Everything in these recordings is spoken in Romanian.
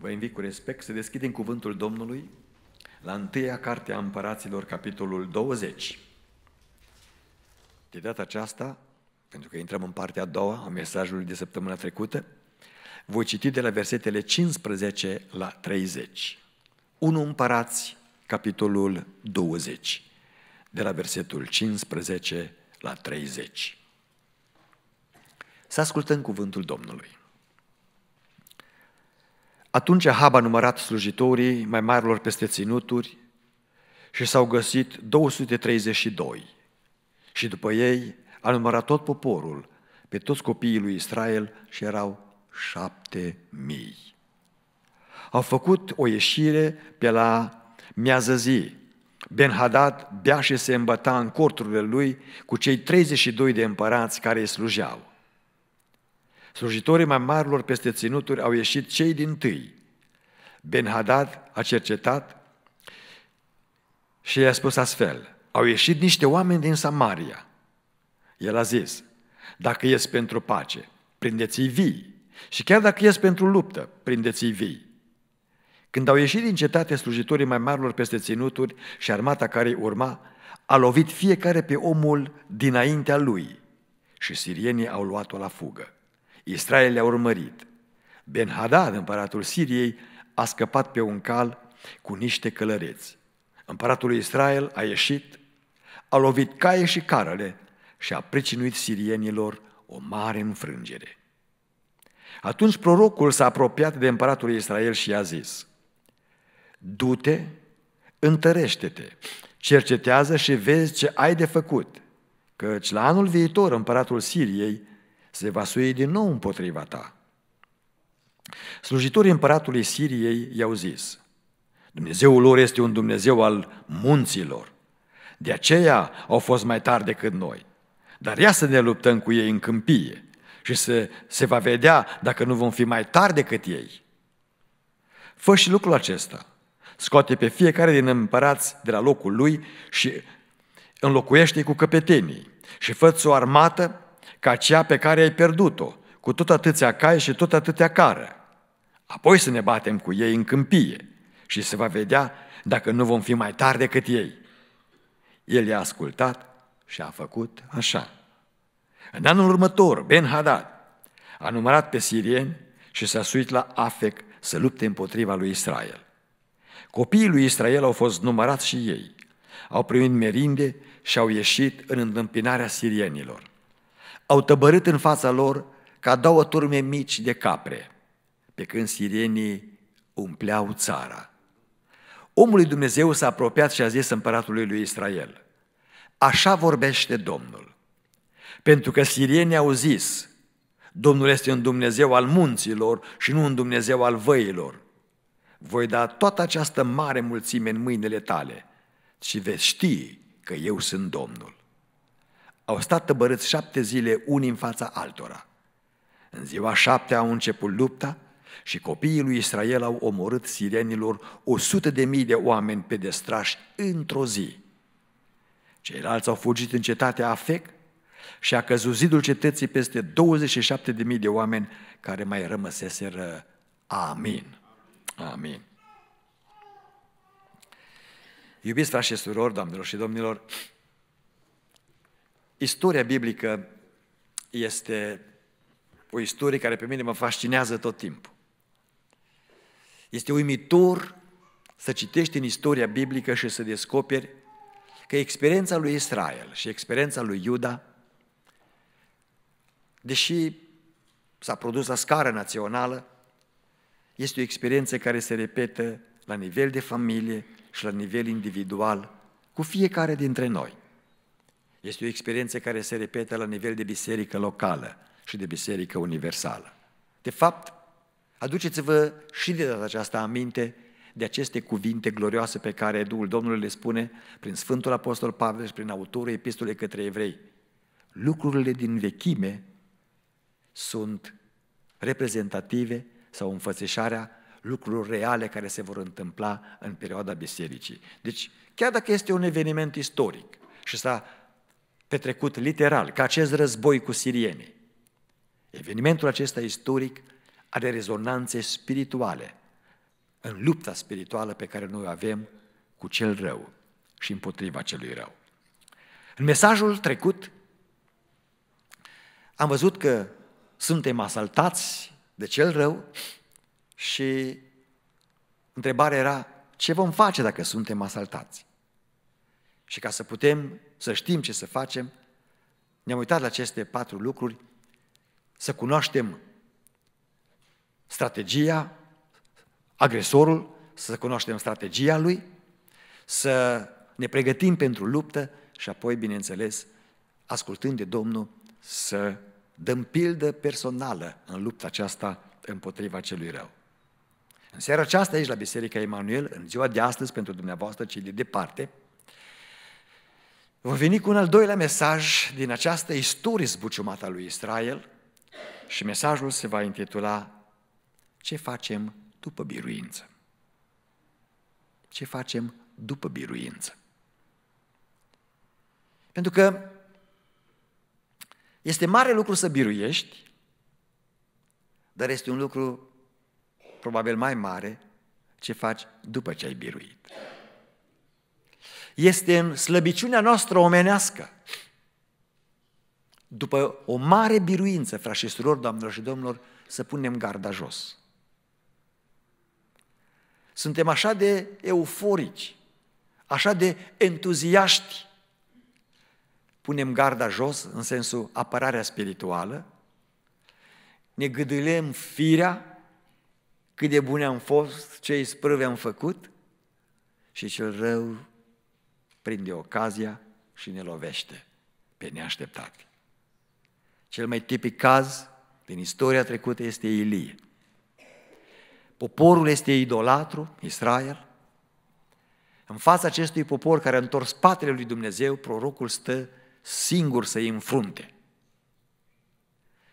Vă invit cu respect să deschidem cuvântul Domnului la întâia carte a împăraților, capitolul 20. De data aceasta, pentru că intrăm în partea a doua a mesajului de săptămâna trecută, voi citi de la versetele 15 la 30. 1 Împărați, capitolul 20, de la versetul 15 la 30. Să ascultăm cuvântul Domnului. Atunci Ahab a numărat slujitorii mai marilor peste ținuturi și s-au găsit 232. Și după ei a numărat tot poporul, pe toți copiii lui Israel și erau șapte mii. Au făcut o ieșire pe la miază zi. Ben-Hadad bea și se îmbăta în corturile lui cu cei 32 de împărați care îi slujeau. Slujitorii mai marilor peste ținuturi au ieșit cei din tâi. Ben-Hadad a cercetat și i-a spus astfel, au ieșit niște oameni din Samaria. El a zis, dacă ies pentru pace, prindeți-i vii. Și chiar dacă ies pentru luptă, prindeți-i vii. Când au ieșit din cetate slujitorii mai marilor peste ținuturi și armata care îi urma, a lovit fiecare pe omul dinaintea lui și sirienii au luat-o la fugă. Israel le-a urmărit. Ben-Hadad, împăratul Siriei, a scăpat pe un cal cu niște călăreți. Împăratul lui Israel a ieșit, a lovit caie și carele și a pricinuit sirienilor o mare înfrângere. Atunci prorocul s-a apropiat de împăratul Israel și i-a zis, Du-te, întărește-te, cercetează și vezi ce ai de făcut, căci la anul viitor împăratul Siriei se va sui din nou împotriva ta. Slujitorii împăratului Siriei i-au zis, Dumnezeul lor este un Dumnezeu al munților, de aceea au fost mai tari decât noi. Dar ia să ne luptăm cu ei în câmpie și să se va vedea dacă nu vom fi mai tari decât ei. Fă și lucrul acesta. Scoate pe fiecare din împărați de la locul lui și înlocuiește-i cu căpetenii și fă o armată ca cea pe care ai pierdut-o, cu tot atâția cai și tot atâtea cară. Apoi să ne batem cu ei în câmpie și se va vedea dacă nu vom fi mai tari decât ei. El i-a ascultat și a făcut așa. În anul următor, Ben-Hadad a numărat pe sirieni și s-a suit la Afec să lupte împotriva lui Israel. Copiii lui Israel au fost numărați și ei, au primit merinde și au ieșit în întâmpinarea sirienilor au tăbărât în fața lor ca două turme mici de capre, pe când sirenii umpleau țara. Omul Dumnezeu s-a apropiat și a zis împăratului lui Israel, Așa vorbește Domnul, pentru că sirienii au zis, Domnul este un Dumnezeu al munților și nu un Dumnezeu al văilor. Voi da toată această mare mulțime în mâinile tale și veți ști că eu sunt Domnul. Au stat tăbărâți șapte zile unii în fața altora. În ziua șaptea au început lupta și copiii lui Israel au omorât sirenilor o sută de mii de oameni pe destrași într-o zi. Ceilalți au fugit în cetatea Afec și a căzut zidul cetății peste 27 de mii de oameni care mai rămăseseră. Amin. Amin. Iubiți frați și surori, doamnelor și domnilor, Istoria biblică este o istorie care pe mine mă fascinează tot timpul. Este uimitor să citești în istoria biblică și să descoperi că experiența lui Israel și experiența lui Iuda, deși s-a produs la scară națională, este o experiență care se repetă la nivel de familie și la nivel individual cu fiecare dintre noi. Este o experiență care se repetă la nivel de biserică locală și de biserică universală. De fapt, aduceți-vă și de data aceasta aminte de aceste cuvinte glorioase pe care Duhul Domnului le spune prin Sfântul Apostol Pavel și prin autorul epistolei către evrei. Lucrurile din vechime sunt reprezentative sau înfățișarea lucrurilor reale care se vor întâmpla în perioada bisericii. Deci, chiar dacă este un eveniment istoric și s-a petrecut literal, ca acest război cu sirienii. Evenimentul acesta istoric are rezonanțe spirituale în lupta spirituală pe care noi o avem cu cel rău și împotriva celui rău. În mesajul trecut am văzut că suntem asaltați de cel rău și întrebarea era ce vom face dacă suntem asaltați? Și ca să putem să știm ce să facem. Ne-am uitat la aceste patru lucruri, să cunoaștem strategia, agresorul, să cunoaștem strategia lui, să ne pregătim pentru luptă și apoi, bineînțeles, ascultând de Domnul, să dăm pildă personală în lupta aceasta împotriva celui rău. În seara aceasta aici la Biserica Emanuel, în ziua de astăzi pentru dumneavoastră cei de departe, Vom veni cu un al doilea mesaj din această istorie zbuciumată a lui Israel și mesajul se va intitula Ce facem după biruință? Ce facem după biruință? Pentru că este mare lucru să biruiești, dar este un lucru probabil mai mare ce faci după ce ai biruit este în slăbiciunea noastră omenească. După o mare biruință, frași și surori, doamnelor și domnilor, să punem garda jos. Suntem așa de euforici, așa de entuziaști. Punem garda jos în sensul apărarea spirituală, ne gâdâlem firea, cât de bune am fost, ce isprăve am făcut și cel rău prinde ocazia și ne lovește pe neașteptat. Cel mai tipic caz din istoria trecută este Ilie. Poporul este idolatru, Israel. În fața acestui popor care a întors spatele lui Dumnezeu, prorocul stă singur să-i înfrunte.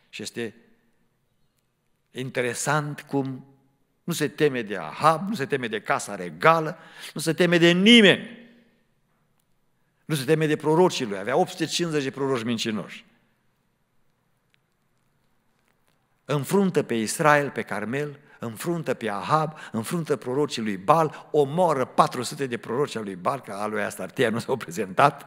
Și este interesant cum nu se teme de Ahab, nu se teme de casa regală, nu se teme de nimeni. Nu se teme de prorocii lui, avea 850 de proroci mincinoși. Înfruntă pe Israel, pe Carmel, înfruntă pe Ahab, înfruntă prorocii lui Bal, omoră 400 de proroci al lui Bal, că al lui Astartia nu s-au prezentat.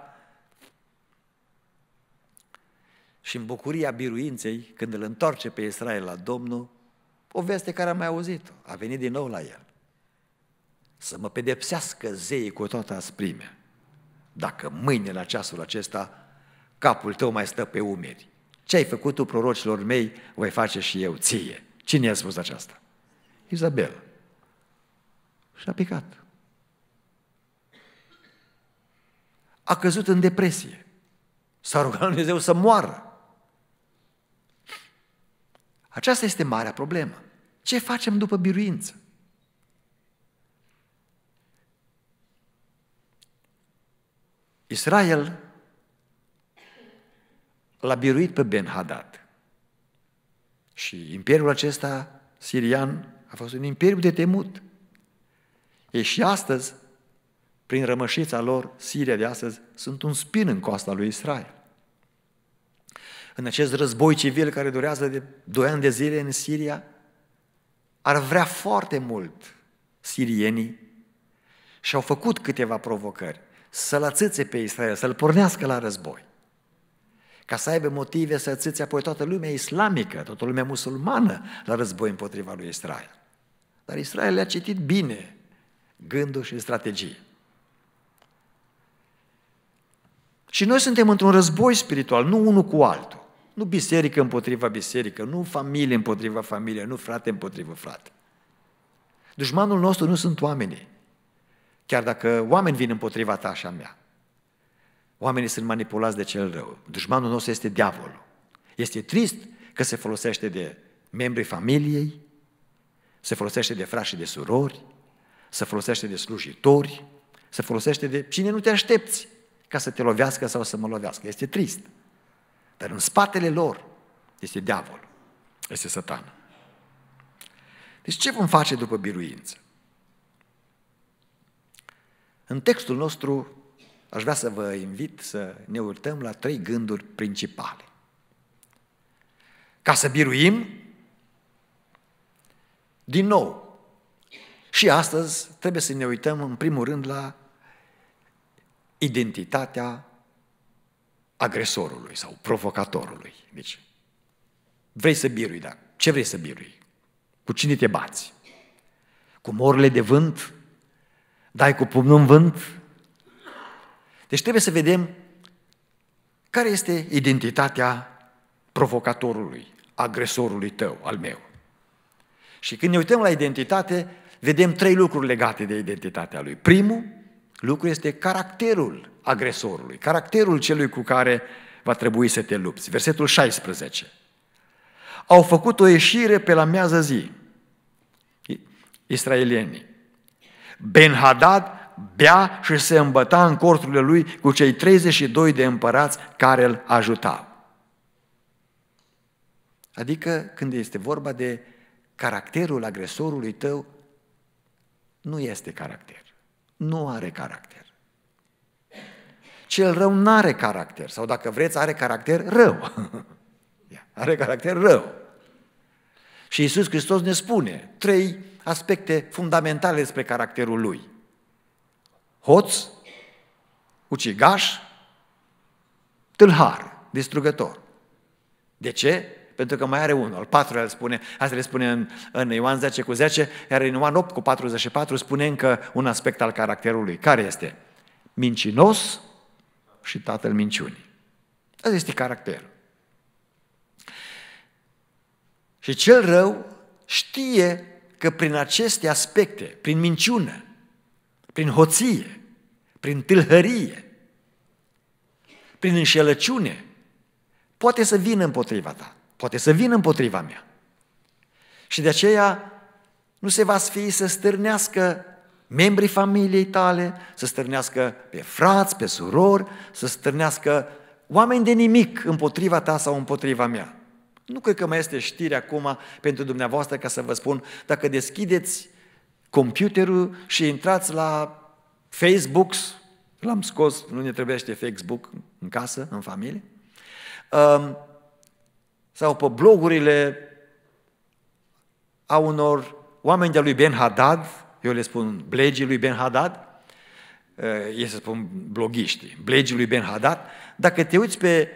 Și în bucuria biruinței, când îl întoarce pe Israel la Domnul, o veste care am mai auzit-o, a venit din nou la el. Să mă pedepsească zeii cu toată asprimea dacă mâine la ceasul acesta capul tău mai stă pe umeri. Ce ai făcut tu prorocilor mei, voi face și eu ție. Cine i-a spus aceasta? Izabel. Și a picat. A căzut în depresie. S-a rugat Dumnezeu să moară. Aceasta este marea problemă. Ce facem după biruință? Israel l-a biruit pe Ben-Hadad. Și imperiul acesta sirian a fost un imperiu de temut. E și astăzi, prin rămășița lor, Siria de astăzi, sunt un spin în coasta lui Israel. În acest război civil care durează de 2 ani de zile în Siria, ar vrea foarte mult sirienii și au făcut câteva provocări să-l ațâțe pe Israel, să-l pornească la război. Ca să aibă motive să ațâțe apoi toată lumea islamică, toată lumea musulmană la război împotriva lui Israel. Dar Israel le-a citit bine gândul și strategie. Și noi suntem într-un război spiritual, nu unul cu altul. Nu biserică împotriva biserică, nu familie împotriva familie, nu frate împotriva frate. Dușmanul nostru nu sunt oamenii. Chiar dacă oameni vin împotriva ta și a mea. Oamenii sunt manipulați de cel rău. Dușmanul nostru este diavolul. Este trist că se folosește de membrii familiei, se folosește de frați și de surori, se folosește de slujitori, se folosește de cine nu te aștepți ca să te lovească sau să mă lovească. Este trist. Dar în spatele lor este diavolul, este satan. Deci ce vom face după biruință? În textul nostru aș vrea să vă invit să ne uităm la trei gânduri principale. Ca să biruim, din nou, și astăzi trebuie să ne uităm în primul rând la identitatea agresorului sau provocatorului. Deci, vrei să birui, dar ce vrei să birui? Cu cine te bați? Cu morile de vânt? Dai cu pumnul în vânt? Deci trebuie să vedem care este identitatea provocatorului, agresorului tău, al meu. Și când ne uităm la identitate, vedem trei lucruri legate de identitatea lui. Primul lucru este caracterul agresorului, caracterul celui cu care va trebui să te lupți. Versetul 16. Au făcut o ieșire pe la miază zi, israelienii, Benhadad bea și se îmbăta în corturile lui cu cei 32 de împărați care îl ajutau. Adică când este vorba de caracterul agresorului tău, nu este caracter. Nu are caracter. Cel rău nu are caracter, sau dacă vreți, are caracter rău. are caracter rău. Și Iisus Hristos ne spune trei aspecte fundamentale despre caracterul lui. Hoț, ucigaș, tâlhar, distrugător. De ce? Pentru că mai are unul, al patrulea spune, asta le spune în, în Ioan 10 cu 10, iar în Ioan 8 cu 44 spune încă un aspect al caracterului. Care este? Mincinos și tatăl minciunii. Asta este caracterul. Și cel rău știe că prin aceste aspecte, prin minciună, prin hoție, prin tâlhărie, prin înșelăciune, poate să vină împotriva ta, poate să vină împotriva mea. Și de aceea nu se va sfii să stârnească membrii familiei tale, să stârnească pe frați, pe surori, să stârnească oameni de nimic împotriva ta sau împotriva mea. Nu cred că mai este știre acum pentru dumneavoastră ca să vă spun, dacă deschideți computerul și intrați la Facebook, l-am scos, nu ne trebuiește Facebook în casă, în familie, um, sau pe blogurile a unor oameni de-a lui Ben Haddad, eu le spun blegii lui Ben Haddad, uh, e să spun bloghiștii, blegii lui Ben Haddad, dacă te uiți pe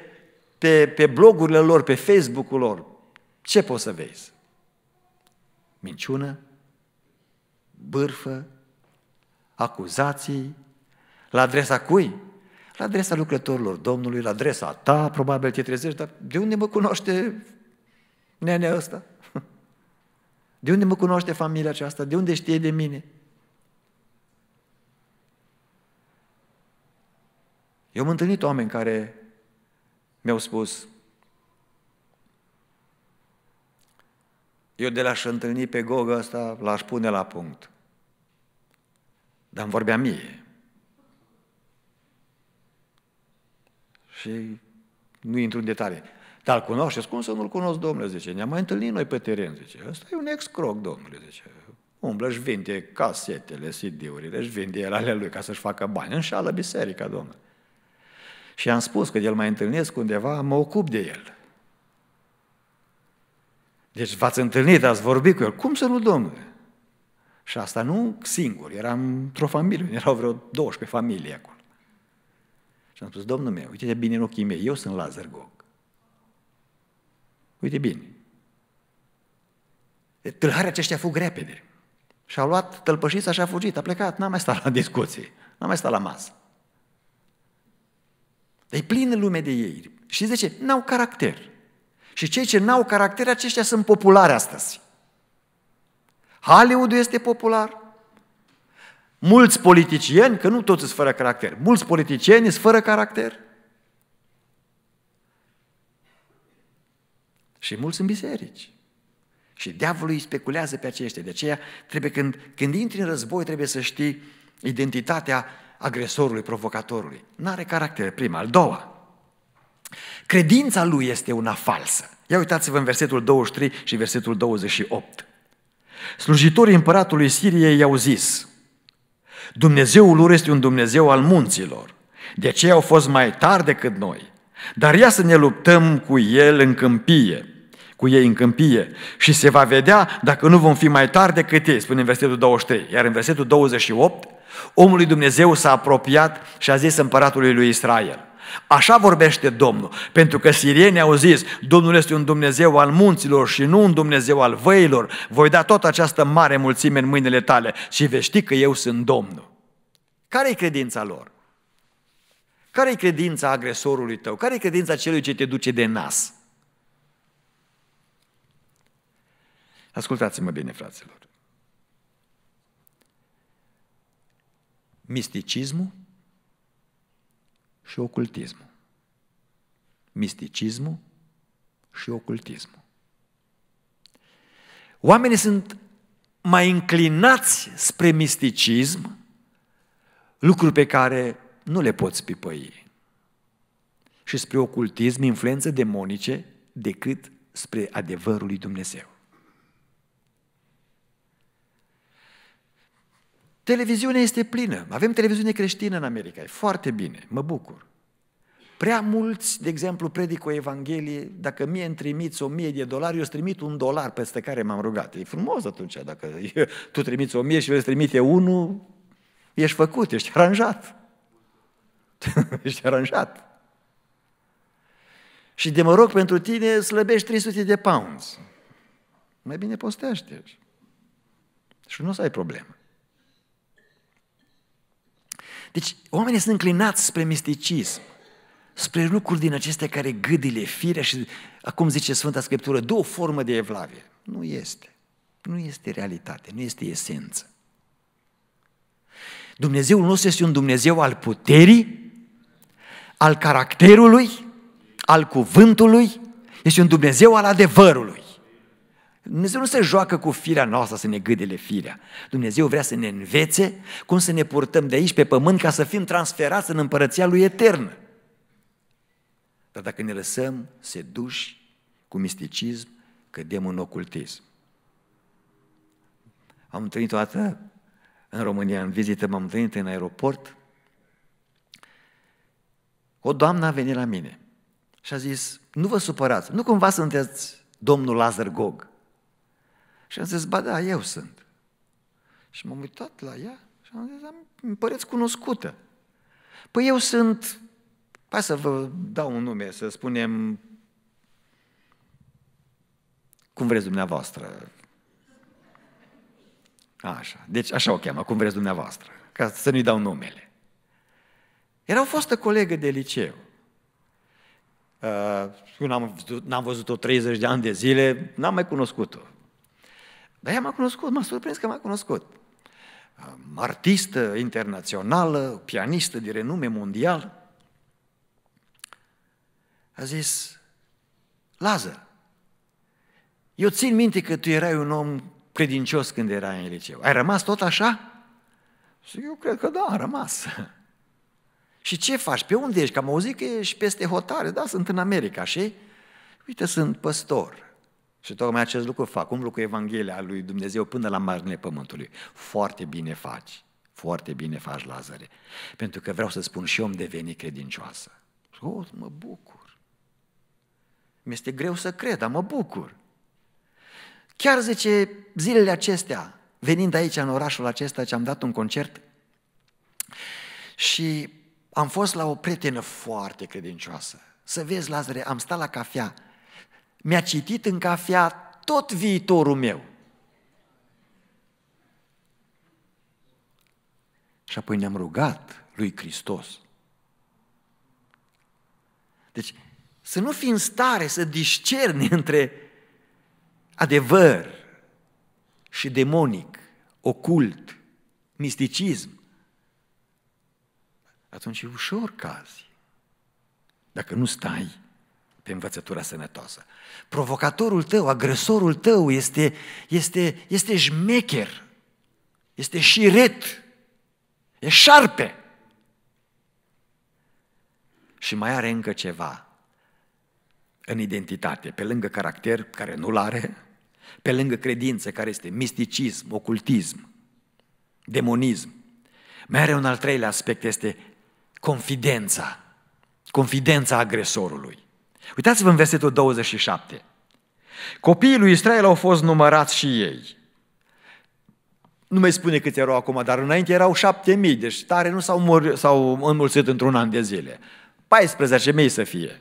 pe, pe blogurile lor, pe Facebook-ul lor, ce poți să vezi? Minciună, bârfă, acuzații, la adresa cui? La adresa lucrătorilor Domnului, la adresa ta, probabil te trezești, dar de unde mă cunoaște nenea ăsta? De unde mă cunoaște familia aceasta? De unde știe de mine? Eu am întâlnit oameni care mi-au spus, eu de la și întâlni pe gogă ăsta, l-aș pune la punct. Dar îmi vorbea mie. Și nu intru în detalii. Dar îl cunoașteți? Cum să nu-l cunosc, domnule, zice. Ne-am mai întâlnit noi pe teren, zice. Ăsta e un ex-croc, domnule, zice. Umblă, își vinde casetele, CD-urile, își vinde el ale lui ca să-și facă bani. Înșală biserica, domnule. Și am spus că el mai întâlnesc undeva, mă ocup de el. Deci v-ați întâlnit, ați vorbit cu el. Cum să nu, domnule? Și asta nu singur, eram într-o familie, erau vreo 12 familii acolo. Și am spus, domnul meu, uite-te bine în ochii mei, eu sunt Lazar Gog. Uite bine. Tâlharii aceștia fug repede. Și a luat tălpășița și a fugit, a plecat, n-a mai stat la discuții, n-a mai stat la masă. E plină lume de ei. Și zice, n-au caracter. Și cei ce n-au caracter, aceștia sunt populare astăzi. Hollywood este popular. Mulți politicieni, că nu toți sunt fără caracter, mulți politicieni sunt fără caracter. Și mulți în biserici. Și diavolul îi speculează pe aceștia. De aceea, trebuie când, când intri în război, trebuie să știi identitatea agresorului, provocatorului. Nu are caracter prima. Al doua, credința lui este una falsă. Ia uitați-vă în versetul 23 și versetul 28. Slujitorii împăratului Siriei i-au zis, Dumnezeul lor este un Dumnezeu al munților, de aceea au fost mai tari decât noi. Dar ia să ne luptăm cu el în câmpie, cu ei în câmpie și se va vedea dacă nu vom fi mai tari decât ei, spune în versetul 23. Iar în versetul 28, Omul lui Dumnezeu s-a apropiat și a zis împăratului lui Israel. Așa vorbește Domnul, pentru că sirienii au zis, Domnul este un Dumnezeu al munților și nu un Dumnezeu al văilor, voi da toată această mare mulțime în mâinile tale și vei ști că eu sunt Domnul. care e credința lor? care e credința agresorului tău? care e credința celui ce te duce de nas? Ascultați-mă bine, fraților. misticismul și ocultismul. Misticismul și ocultismul. Oamenii sunt mai înclinați spre misticism, lucruri pe care nu le poți pipăi. Și spre ocultism, influențe demonice, decât spre adevărul lui Dumnezeu. Televiziunea este plină. Avem televiziune creștină în America. E foarte bine. Mă bucur. Prea mulți, de exemplu, predică o Evanghelie, dacă mie îmi trimiți o mie de dolari, eu îți trimit un dolar peste care m-am rugat. E frumos atunci, dacă tu trimiți o mie și eu îți trimite unul, ești făcut, ești aranjat. ești aranjat. Și de mă rog pentru tine, slăbești 300 de pounds. Mai bine postește. Și nu o să ai problemă. Deci oamenii sunt înclinați spre misticism, spre lucruri din acestea care gâdile firea și, acum zice Sfânta Scriptură, două o formă de evlavie. Nu este. Nu este realitate, nu este esență. Dumnezeul nostru este un Dumnezeu al puterii, al caracterului, al cuvântului, este un Dumnezeu al adevărului. Dumnezeu nu se joacă cu firea noastră să ne gâdele firea. Dumnezeu vrea să ne învețe cum să ne purtăm de aici pe pământ ca să fim transferați în împărăția lui eternă. Dar dacă ne lăsăm seduși cu misticism, cădem în ocultism. Am întâlnit o dată în România, în vizită, m-am întâlnit în aeroport. O doamnă a venit la mine și a zis, nu vă supărați, nu cumva sunteți domnul Lazar Gog. Și am zis, ba da, eu sunt. Și m-am uitat la ea și am zis, îmi păreți cunoscută. Păi eu sunt, hai să vă dau un nume, să spunem, cum vreți dumneavoastră. Așa, deci așa o cheamă, cum vreți dumneavoastră, ca să nu-i dau numele. Era o fostă colegă de liceu. Uh, n-am, văzut-o 30 de ani de zile, n-am mai cunoscut-o. Dar ea m-a cunoscut, m-a surprins că m-a cunoscut. Artistă internațională, pianistă de renume mondial. A zis, Lazar, eu țin minte că tu erai un om credincios când erai în liceu. Ai rămas tot așa? Și eu cred că da, am rămas. Și ce faci? Pe unde ești? Că am auzit că ești peste hotare, da, sunt în America, și Uite, sunt păstor. Și tocmai acest lucru fac, umblu cu Evanghelia lui Dumnezeu până la marginile pământului. Foarte bine faci, foarte bine faci, Lazare. Pentru că vreau să spun și eu îmi deveni credincioasă. Oh, mă bucur. Mi-este greu să cred, dar mă bucur. Chiar zice zilele acestea, venind aici în orașul acesta, ce am dat un concert și am fost la o prietenă foarte credincioasă. Să vezi, Lazare, am stat la cafea mi-a citit în cafea tot viitorul meu. Și apoi ne-am rugat lui Hristos. Deci, să nu fii în stare să discerni între adevăr și demonic, ocult, misticism, atunci e ușor cazi. Dacă nu stai pe învățătura sănătoasă. Provocatorul tău, agresorul tău este, este, este jmecher, este șiret, e șarpe. Și mai are încă ceva în identitate, pe lângă caracter care nu-l are, pe lângă credință care este misticism, ocultism, demonism. Mai are un al treilea aspect, este confidența, confidența agresorului. Uitați-vă în versetul 27. Copiii lui Israel au fost numărați și ei. Nu mai spune câți erau acum, dar înainte erau șapte mii, deci tare nu s-au, mor- s-au înmulțit într-un an de zile. 14 mii să fie.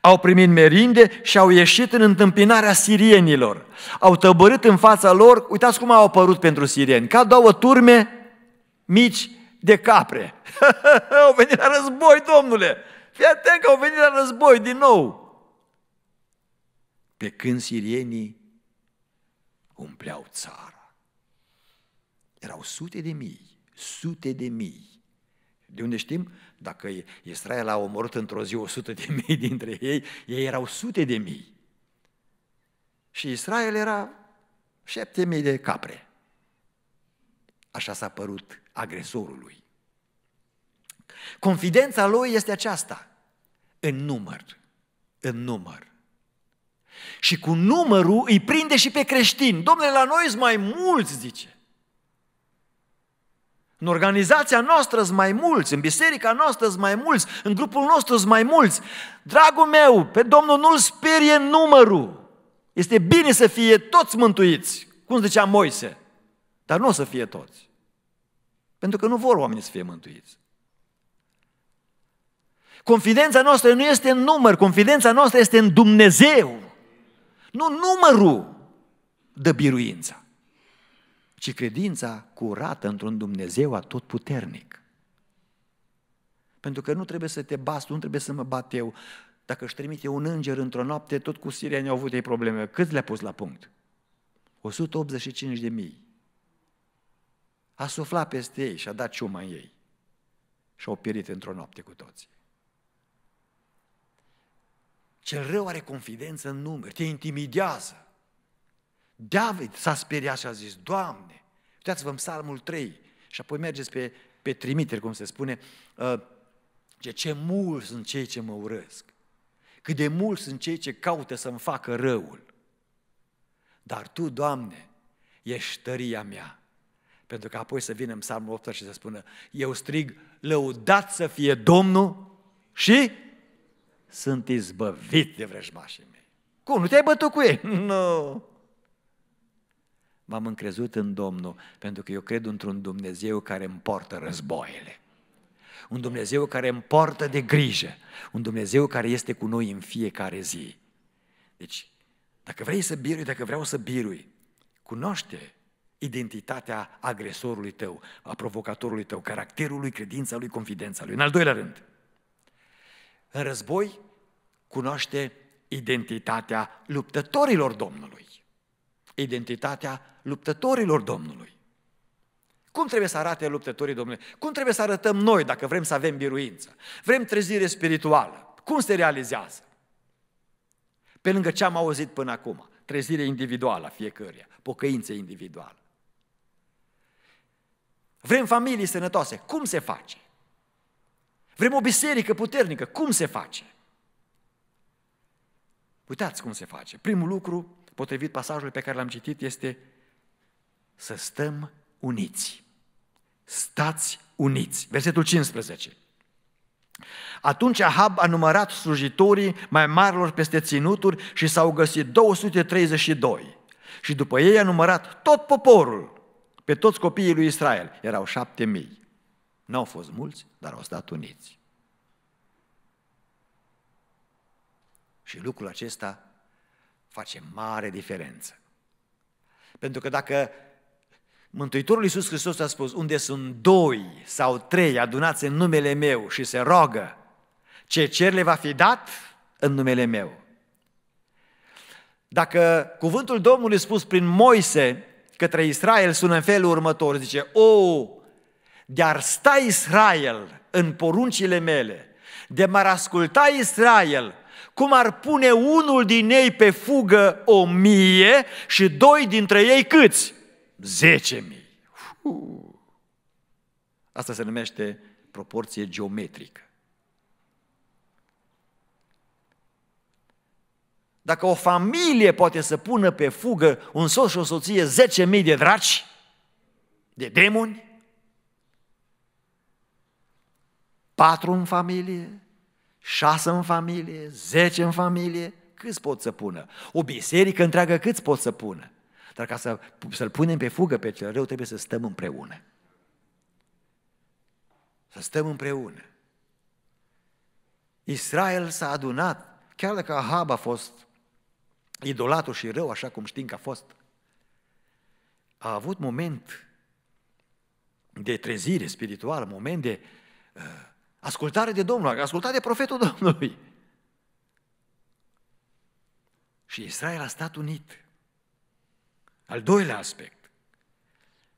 Au primit merinde și au ieșit în întâmpinarea sirienilor. Au tăbărât în fața lor, uitați cum au apărut pentru sirieni, ca două turme mici de capre. au venit la război, domnule! Fii atent că au venit la război din nou. Pe când sirienii umpleau țara. Erau sute de mii, sute de mii. De unde știm? Dacă Israel a omorât într-o zi o sută de mii dintre ei, ei erau sute de mii. Și Israel era șapte mii de capre. Așa s-a părut agresorului. Confidența lui este aceasta, în număr, în număr. Și cu numărul îi prinde și pe creștini. Domnule, la noi sunt mai mulți, zice. În organizația noastră sunt mai mulți, în biserica noastră sunt mai mulți, în grupul nostru sunt mai mulți. Dragul meu, pe Domnul nu-l sperie numărul. Este bine să fie toți mântuiți, cum zicea Moise, dar nu o să fie toți. Pentru că nu vor oamenii să fie mântuiți. Confidența noastră nu este în număr, confidența noastră este în Dumnezeu. Nu numărul dă biruința, ci credința curată într-un Dumnezeu atotputernic. Pentru că nu trebuie să te bați, nu trebuie să mă bat eu. Dacă își trimite un înger într-o noapte, tot cu ne au avut ei probleme. Cât le-a pus la punct? 185 de mii. A suflat peste ei și a dat ciuma în ei. Și au pierit într-o noapte cu toți. Cel rău are confidență în numeri, te intimidează. David s-a speriat și a zis, Doamne, uitați-vă în psalmul 3 și apoi mergeți pe, pe trimiteri, cum se spune, ce, uh, ce mulți sunt cei ce mă urăsc, cât de mulți sunt cei ce caută să-mi facă răul. Dar Tu, Doamne, ești tăria mea. Pentru că apoi să vină în psalmul 8 și să spună, eu strig, lăudat să fie Domnul și sunt izbăvit de vrăjmașii mei. Cum? Nu te-ai bătut cu ei? Nu! No. M-am încrezut în Domnul, pentru că eu cred într-un Dumnezeu care îmi poartă războaiele. Un Dumnezeu care îmi poartă de grijă. Un Dumnezeu care este cu noi în fiecare zi. Deci, dacă vrei să birui, dacă vreau să birui, cunoaște identitatea agresorului tău, a provocatorului tău, caracterul lui, credința lui, confidența lui. În al doilea rând, în război cunoaște identitatea luptătorilor Domnului. Identitatea luptătorilor Domnului. Cum trebuie să arate luptătorii Domnului? Cum trebuie să arătăm noi dacă vrem să avem biruință? Vrem trezire spirituală. Cum se realizează? Pe lângă ce am auzit până acum, trezire individuală a fiecăruia, pocăință individuală. Vrem familii sănătoase. Cum se face? Vrem o biserică puternică. Cum se face? Uitați cum se face. Primul lucru, potrivit pasajului pe care l-am citit, este să stăm uniți. Stați uniți. Versetul 15. Atunci Ahab a numărat slujitorii mai marilor peste ținuturi și s-au găsit 232. Și după ei a numărat tot poporul, pe toți copiii lui Israel, erau șapte mii. N-au fost mulți, dar au stat uniți. Și lucrul acesta face mare diferență. Pentru că dacă Mântuitorul Iisus Hristos a spus, unde sunt doi sau trei adunați în numele meu și se roagă, ce cer le va fi dat în numele meu. Dacă cuvântul Domnului spus prin Moise către Israel sună în felul următor, zice, O, de a sta Israel în poruncile mele, de m-ar asculta Israel, cum ar pune unul din ei pe fugă o mie și doi dintre ei câți? Zece mii. Uu. Asta se numește proporție geometrică. Dacă o familie poate să pună pe fugă un soț și o soție 10.000 de draci, de demoni, patru în familie, șase în familie, zece în familie, câți pot să pună? O biserică întreagă câți pot să pună? Dar ca să, să-l punem pe fugă pe cel rău, trebuie să stăm împreună. Să stăm împreună. Israel s-a adunat, chiar dacă Ahab a fost idolatul și rău, așa cum știm că a fost, a avut moment de trezire spirituală, moment de uh, Ascultare de Domnul, ascultare de profetul Domnului. Și Israel a stat unit. Al doilea aspect,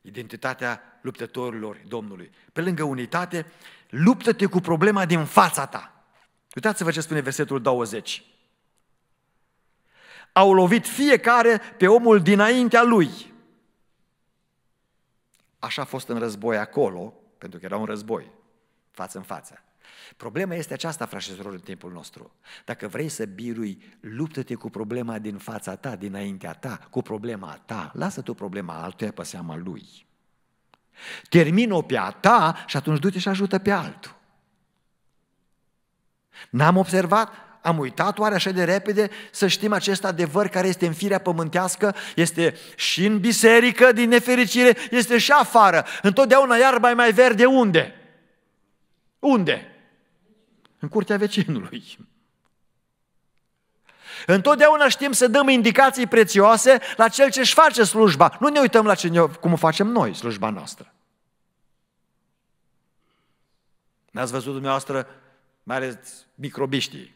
identitatea luptătorilor Domnului. Pe lângă unitate, luptă-te cu problema din fața ta. Uitați-vă ce spune versetul 20. Au lovit fiecare pe omul dinaintea lui. Așa a fost în război acolo, pentru că era un război față în față. Problema este aceasta, frașezorul, în timpul nostru. Dacă vrei să birui, luptă-te cu problema din fața ta, dinaintea ta, cu problema ta. Lasă tu problema altuia pe seama lui. Termină-o pe a ta și atunci du-te și ajută pe altul. N-am observat? Am uitat oare așa de repede să știm acest adevăr care este în firea pământească, este și în biserică, din nefericire, este și afară. Întotdeauna iarba e mai verde unde? Unde? În curtea vecinului. Întotdeauna știm să dăm indicații prețioase la cel ce își face slujba. Nu ne uităm la ce cum o facem noi, slujba noastră. N-ați văzut dumneavoastră, mai ales microbiștii.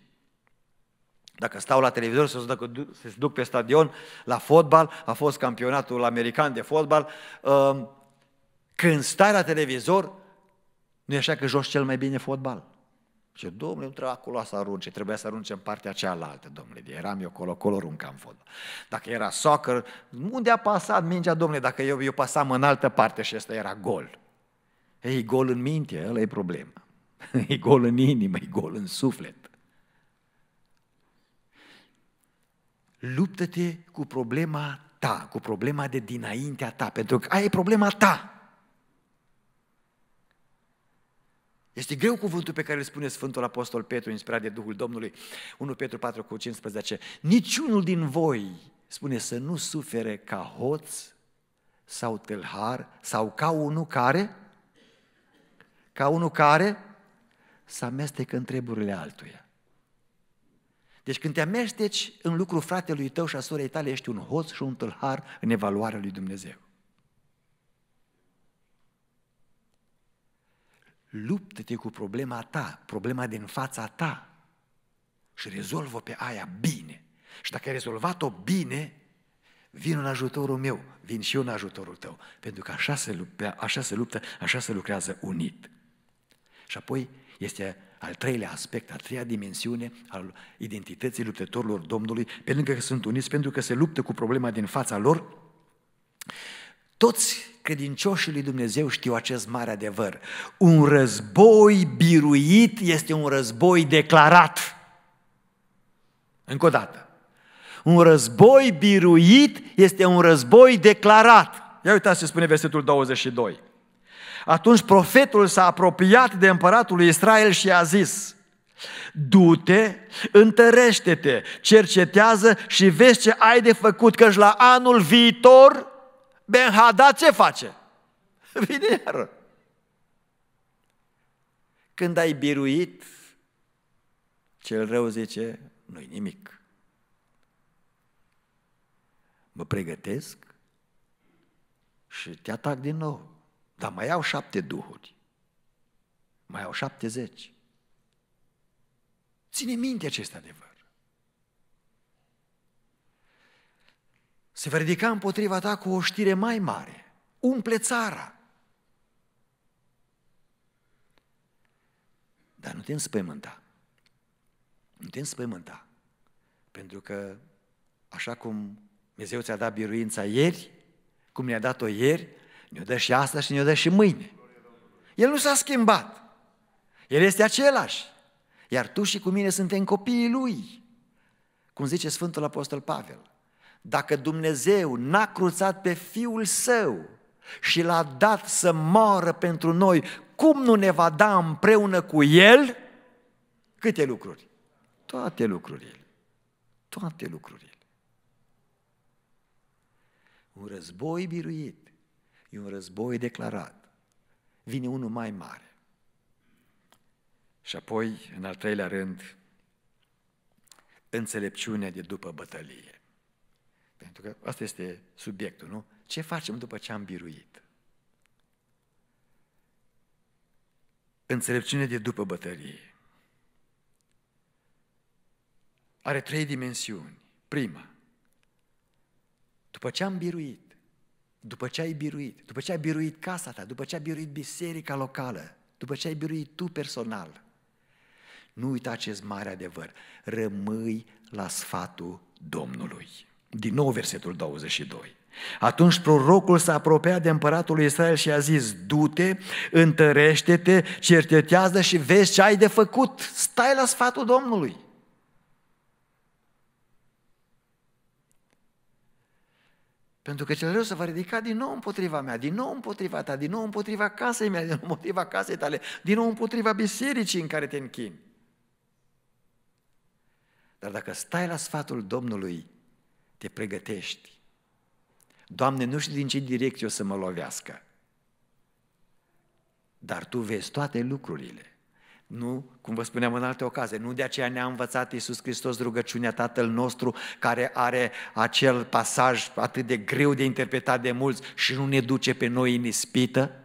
Dacă stau la televizor, se duc, se duc pe stadion, la fotbal, a fost campionatul american de fotbal, ă, când stai la televizor, nu e așa că joci cel mai bine fotbal. Și domnule, nu trebuia acolo să arunce, trebuia să arunce în partea cealaltă, domnule. Eram eu acolo, acolo aruncam fotbal. Dacă era soccer, unde a pasat mingea, domnule, dacă eu, eu pasam în altă parte și ăsta era gol. Ei, gol în minte, ăla e problema. E gol în inimă, e gol în suflet. Luptă-te cu problema ta, cu problema de dinaintea ta, pentru că aia e problema ta. Este greu cuvântul pe care îl spune Sfântul Apostol Petru, inspirat de Duhul Domnului, 1 Petru 4 cu 15. Niciunul din voi, spune, să nu sufere ca hoț sau tâlhar sau ca unul care, ca unul care să amestecă în treburile altuia. Deci când te amesteci în lucrul fratelui tău și a sorei tale, ești un hoț și un tâlhar în evaluarea lui Dumnezeu. luptă-te cu problema ta, problema din fața ta și rezolvă pe aia bine. Și dacă ai rezolvat-o bine, vin în ajutorul meu, vin și eu în ajutorul tău, pentru că așa se, luptă, așa se luptă, așa se lucrează unit. Și apoi este al treilea aspect, a treia dimensiune al identității luptătorilor Domnului, pe lângă că sunt uniți, pentru că se luptă cu problema din fața lor, toți credincioșii lui Dumnezeu știu acest mare adevăr. Un război biruit este un război declarat. Încă o dată. Un război biruit este un război declarat. Ia uitați ce spune versetul 22. Atunci profetul s-a apropiat de împăratul lui Israel și a zis, Du-te, întărește-te, cercetează și vezi ce ai de făcut, căci la anul viitor Ben-Hadad ce face? Vine iară. Când ai biruit, cel rău zice, nu-i nimic. Mă pregătesc și te atac din nou. Dar mai au șapte duhuri. Mai au șaptezeci. Ține minte acest adevăr. se va ridica împotriva ta cu o știre mai mare. Umple țara. Dar nu te înspăimânta. Nu te înspăimânta. Pentru că așa cum Dumnezeu ți-a dat biruința ieri, cum ne-a dat-o ieri, ne-o dă și astăzi și ne-o dă și mâine. El nu s-a schimbat. El este același. Iar tu și cu mine suntem copiii Lui. Cum zice Sfântul Apostol Pavel. Dacă Dumnezeu n-a cruțat pe Fiul Său și l-a dat să moară pentru noi, cum nu ne va da împreună cu El câte lucruri? Toate lucrurile. Toate lucrurile. Un război biruit e un război declarat. Vine unul mai mare. Și apoi, în al treilea rând, înțelepciunea de după bătălie. Pentru că asta este subiectul, nu? Ce facem după ce am biruit? Înțelepciune de după bătărie. Are trei dimensiuni. Prima, după ce am biruit, după ce ai biruit, după ce ai biruit casa ta, după ce ai biruit biserica locală, după ce ai biruit tu personal, nu uita acest mare adevăr, rămâi la sfatul Domnului. Din nou versetul 22. Atunci prorocul s-a apropiat de împăratul lui Israel și a zis, du-te, întărește-te, cercetează și vezi ce ai de făcut, stai la sfatul Domnului. Pentru că cel rău se va ridica din nou împotriva mea, din nou împotriva ta, din nou împotriva casei mea, din nou împotriva casei tale, din nou împotriva bisericii în care te închin. Dar dacă stai la sfatul Domnului, te pregătești. Doamne, nu știu din ce direcție o să mă lovească. Dar Tu vezi toate lucrurile. Nu, cum vă spuneam în alte ocazie, nu de aceea ne-a învățat Iisus Hristos rugăciunea Tatăl nostru, care are acel pasaj atât de greu de interpretat de mulți și nu ne duce pe noi în ispită?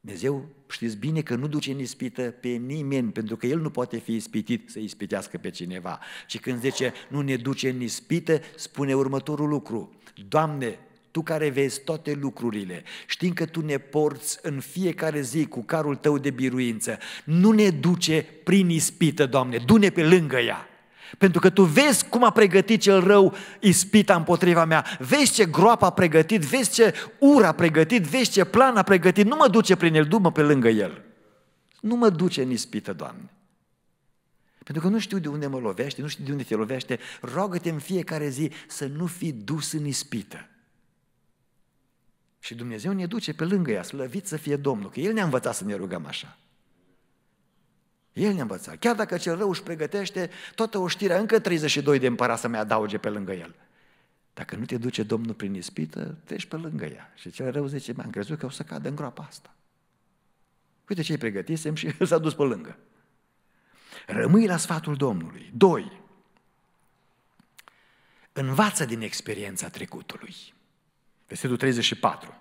Dumnezeu știți bine că nu duce în ispită pe nimeni, pentru că el nu poate fi ispitit să ispitească pe cineva. Și când zice, nu ne duce în ispită, spune următorul lucru. Doamne, tu care vezi toate lucrurile, știm că Tu ne porți în fiecare zi cu carul Tău de biruință, nu ne duce prin ispită, Doamne, du-ne pe lângă ea. Pentru că tu vezi cum a pregătit cel rău ispita împotriva mea, vezi ce groapă a pregătit, vezi ce ură a pregătit, vezi ce plan a pregătit, nu mă duce prin el, du-mă pe lângă el. Nu mă duce în ispită, Doamne. Pentru că nu știu de unde mă lovește, nu știu de unde te lovește, roagă-te în fiecare zi să nu fii dus în ispită. Și Dumnezeu ne duce pe lângă ea, slăvit să fie Domnul, că El ne-a învățat să ne rugăm așa. El ne învăța. Chiar dacă cel rău își pregătește toată oștirea, încă 32 de împărați să mai adauge pe lângă el. Dacă nu te duce Domnul prin ispită, treci pe lângă ea. Și cel rău zice, mi-am crezut că o să cadă în groapa asta. Uite ce-i pregătisem și s-a dus pe lângă. Rămâi la sfatul Domnului. Doi, învață din experiența trecutului. Versetul 34.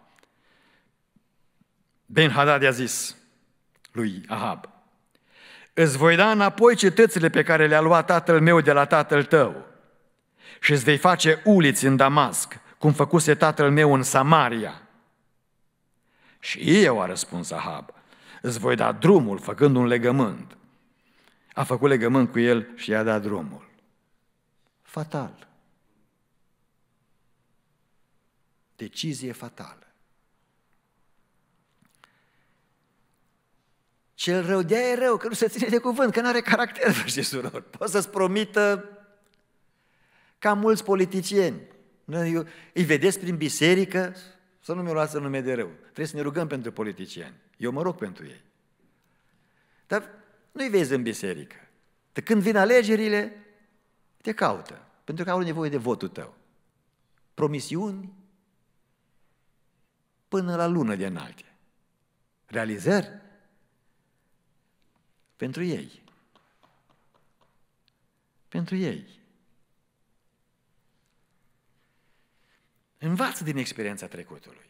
Ben Hadad a zis lui Ahab, îți voi da înapoi cetățile pe care le-a luat tatăl meu de la tatăl tău și îți vei face uliți în Damasc, cum făcuse tatăl meu în Samaria. Și eu, a răspuns Ahab, îți voi da drumul făcând un legământ. A făcut legământ cu el și i-a dat drumul. Fatal. Decizie fatală. Cel rău de e rău, că nu se ține de cuvânt, că nu are caracter, frăți și surori. Poți să-ți promită ca mulți politicieni. eu, îi vedeți prin biserică, să nu mi-o luați nume de rău. Trebuie să ne rugăm pentru politicieni. Eu mă rog pentru ei. Dar nu-i vezi în biserică. De când vin alegerile, te caută. Pentru că au nevoie de votul tău. Promisiuni până la lună de înalte. Realizări pentru ei. Pentru ei. Învață din experiența trecutului.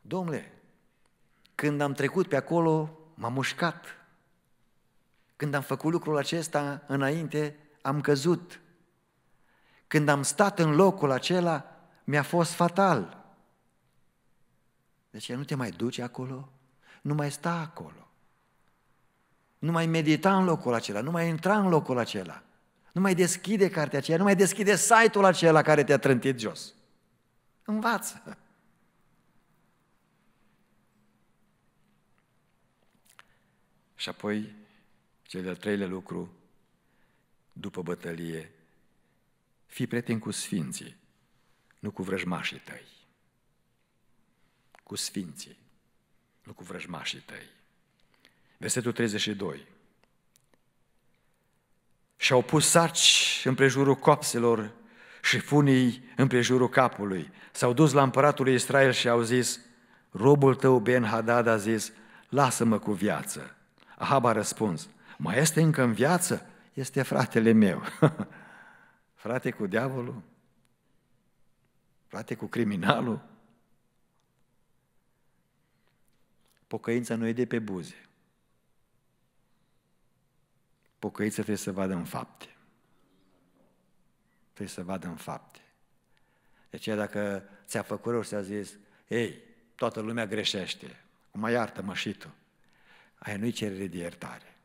Domnule, când am trecut pe acolo, m-am mușcat. Când am făcut lucrul acesta înainte, am căzut. Când am stat în locul acela, mi-a fost fatal. Deci nu te mai duci acolo, nu mai sta acolo. Nu mai medita în locul acela, nu mai intra în locul acela. Nu mai deschide cartea aceea, nu mai deschide site-ul acela care te-a trântit jos. Învață. Și apoi, cel de-al treilea lucru, după bătălie, fi prieten cu sfinții, nu cu vrăjmașii tăi. Cu sfinții, nu cu vrăjmașii tăi. Versetul 32. Și-au pus sarci prejurul copselor și funii prejurul capului. S-au dus la împăratul Israel și au zis, robul tău Ben-Hadad a zis, lasă-mă cu viață. Ahab a răspuns, mai este încă în viață? Este fratele meu. frate cu diavolul? Frate cu criminalul? Pocăința nu e de pe buze. Pocăița trebuie să vadă în fapte. Trebuie să vadă în fapte. Deci, dacă ți-a făcut rău și ți-a zis, ei, toată lumea greșește, mai iartă mășitul, Aia nu-i cerere de iertare.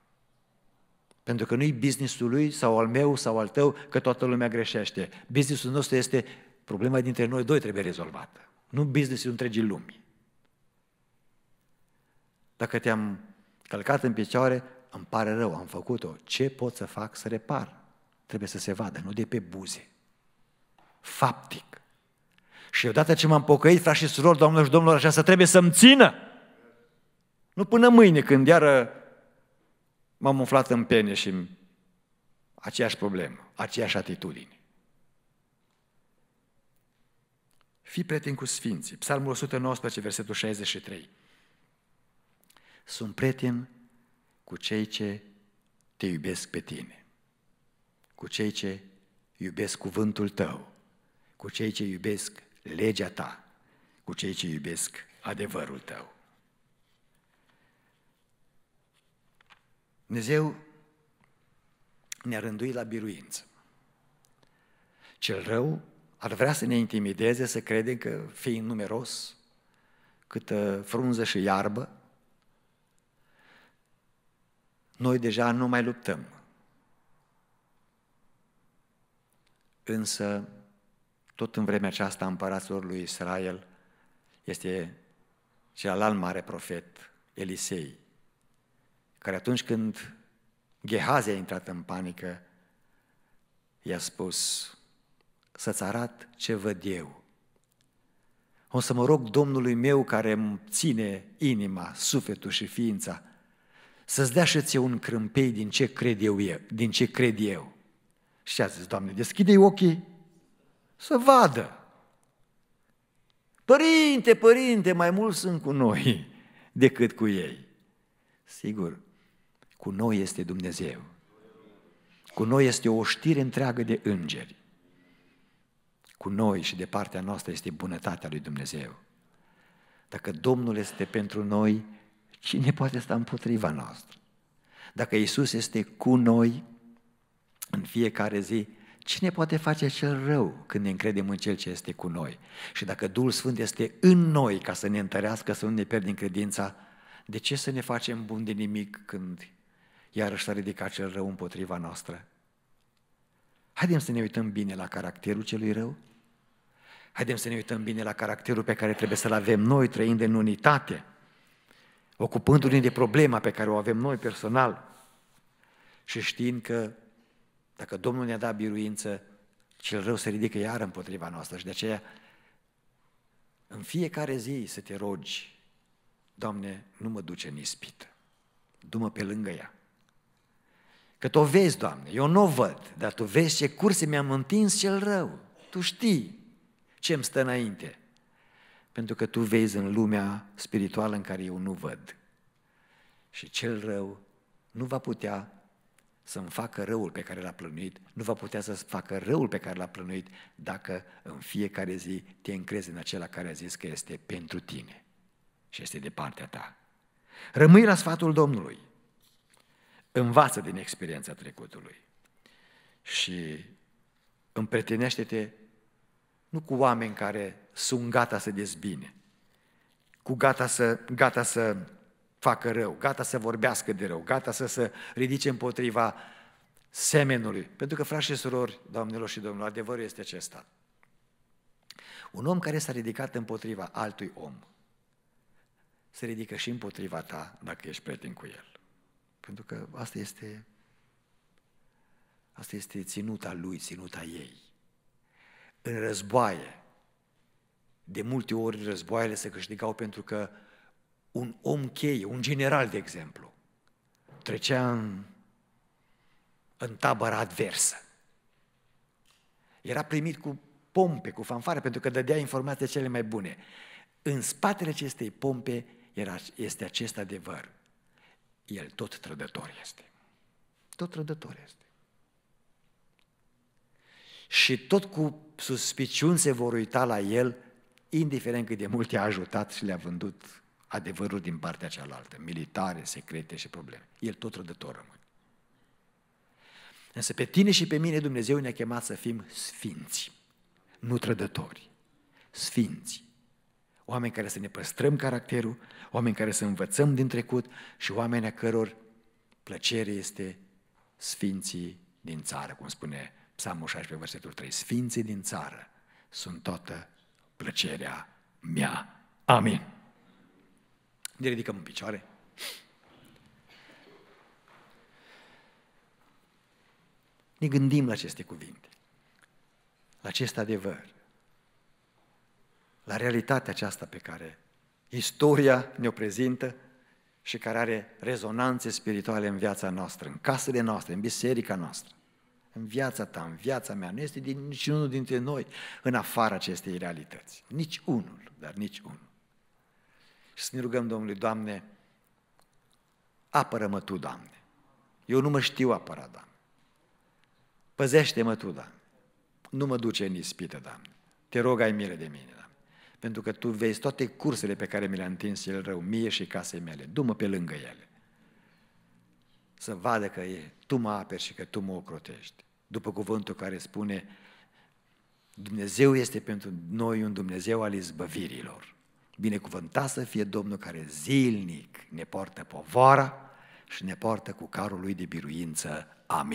Pentru că nu-i businessul lui sau al meu sau al tău că toată lumea greșește. Businessul nostru este problema dintre noi doi trebuie rezolvată. Nu businessul întregii lumi. Dacă te-am călcat în picioare, îmi pare rău, am făcut-o, ce pot să fac să repar? Trebuie să se vadă, nu de pe buze. Faptic. Și odată ce m-am pocăit, frați și surori, doamnelor și domnilor, așa să trebuie să-mi țină. Nu până mâine, când iară m-am umflat în pene și aceeași problemă, aceeași atitudine. Fii prieten cu Sfinții. Psalmul 119, versetul 63. Sunt prieten cu cei ce te iubesc pe tine, cu cei ce iubesc cuvântul tău, cu cei ce iubesc legea ta, cu cei ce iubesc adevărul tău. Dumnezeu ne-a rânduit la biruință. Cel rău ar vrea să ne intimideze, să credem că, fiind numeros, câtă frunză și iarbă, noi deja nu mai luptăm. Însă, tot în vremea aceasta, împăraților lui Israel este celălalt mare profet, Elisei, care atunci când Gehazi a intrat în panică, i-a spus, să-ți arat ce văd eu. O să mă rog Domnului meu care îmi ține inima, sufletul și ființa, să-ți dea și ție un crâmpei din ce cred eu, eu din ce cred eu. Și a zis, Doamne, deschide-i ochii să vadă. Părinte, părinte, mai mult sunt cu noi decât cu ei. Sigur, cu noi este Dumnezeu. Cu noi este o știre întreagă de îngeri. Cu noi și de partea noastră este bunătatea lui Dumnezeu. Dacă Domnul este pentru noi, Cine poate sta împotriva noastră? Dacă Isus este cu noi în fiecare zi, cine poate face cel rău când ne încredem în Cel ce este cu noi? Și dacă Duhul Sfânt este în noi ca să ne întărească, să nu ne pierdem credința, de ce să ne facem bun de nimic când iarăși s-a ridicat cel rău împotriva noastră? Haidem să ne uităm bine la caracterul celui rău, Haidem să ne uităm bine la caracterul pe care trebuie să-l avem noi, trăind în unitate, ocupându-ne de problema pe care o avem noi personal și știind că dacă Domnul ne-a dat biruință, cel rău se ridică iar împotriva noastră și de aceea în fiecare zi să te rogi, Doamne, nu mă duce în ispit, du-mă pe lângă ea. Că tu o vezi, Doamne, eu nu o văd, dar tu vezi ce curse mi-am întins cel rău. Tu știi ce îmi stă înainte pentru că tu vezi în lumea spirituală în care eu nu văd. Și cel rău nu va putea să-mi facă răul pe care l-a plănuit, nu va putea să-ți facă răul pe care l-a plănuit dacă în fiecare zi te încrezi în acela care a zis că este pentru tine și este de partea ta. Rămâi la sfatul Domnului. Învață din experiența trecutului și împretenește-te nu cu oameni care sunt gata să dezbine, cu gata să, gata să facă rău, gata să vorbească de rău, gata să se ridice împotriva semenului. Pentru că, frați și surori, doamnelor și domnilor, adevărul este acesta. Un om care s-a ridicat împotriva altui om, se ridică și împotriva ta dacă ești prieten cu el. Pentru că asta este, asta este ținuta lui, ținuta ei în războaie. De multe ori războaiele se câștigau pentru că un om cheie, un general, de exemplu, trecea în, în tabăra adversă. Era primit cu pompe, cu fanfare, pentru că dădea informații cele mai bune. În spatele acestei pompe era, este acest adevăr. El tot trădător este. Tot trădător este și tot cu suspiciuni se vor uita la el, indiferent cât de mult i-a ajutat și le-a vândut adevărul din partea cealaltă, militare, secrete și probleme. El tot rădător rămâne. Însă pe tine și pe mine Dumnezeu ne-a chemat să fim sfinți, nu trădători, sfinți. Oameni care să ne păstrăm caracterul, oameni care să învățăm din trecut și oameni a căror plăcere este sfinții din țară, cum spune Psalmul 16, versetul 3. Sfinții din țară sunt toată plăcerea mea. Amin. Ne ridicăm în picioare. Ne gândim la aceste cuvinte, la acest adevăr, la realitatea aceasta pe care istoria ne-o prezintă și care are rezonanțe spirituale în viața noastră, în casele noastre, în biserica noastră în viața ta, în viața mea. Nu este din, nici unul dintre noi în afara acestei realități. Nici unul, dar nici unul. Și să ne rugăm Domnului, Doamne, apără-mă Tu, Doamne. Eu nu mă știu apăra, Doamne. Păzește-mă Tu, Doamne. Nu mă duce în ispită, Doamne. Te rog, ai mire de mine, Doamne. Pentru că Tu vezi toate cursele pe care mi le-a întins el rău, mie și casei mele. Du-mă pe lângă ele să vadă că e, tu mă aperi și că tu mă ocrotești. După cuvântul care spune, Dumnezeu este pentru noi un Dumnezeu al izbăvirilor. Binecuvântat să fie Domnul care zilnic ne poartă povara și ne poartă cu carul lui de biruință.